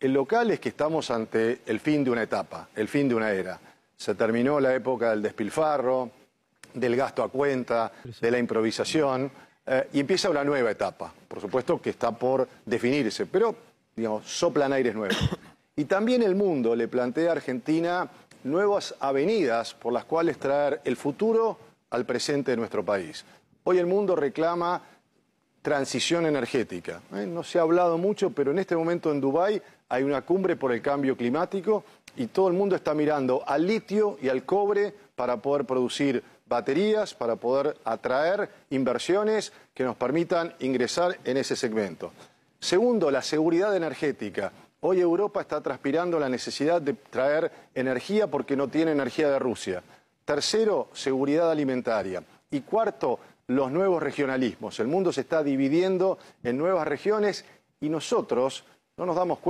El local es que estamos ante el fin de una etapa, el fin de una era. Se terminó la época del despilfarro, del gasto a cuenta, de la improvisación, eh, y empieza una nueva etapa, por supuesto que está por definirse, pero, digamos, soplan aires nuevos. Y también el mundo le plantea a Argentina nuevas avenidas por las cuales traer el futuro al presente de nuestro país. Hoy el mundo reclama transición energética. Eh, no se ha hablado mucho, pero en este momento en Dubái hay una cumbre por el cambio climático y todo el mundo está mirando al litio y al cobre para poder producir baterías, para poder atraer inversiones que nos permitan ingresar en ese segmento. Segundo, la seguridad energética. Hoy Europa está transpirando la necesidad de traer energía porque no tiene energía de Rusia. Tercero, seguridad alimentaria. Y cuarto, los nuevos regionalismos. El mundo se está dividiendo en nuevas regiones y nosotros no nos damos cuenta.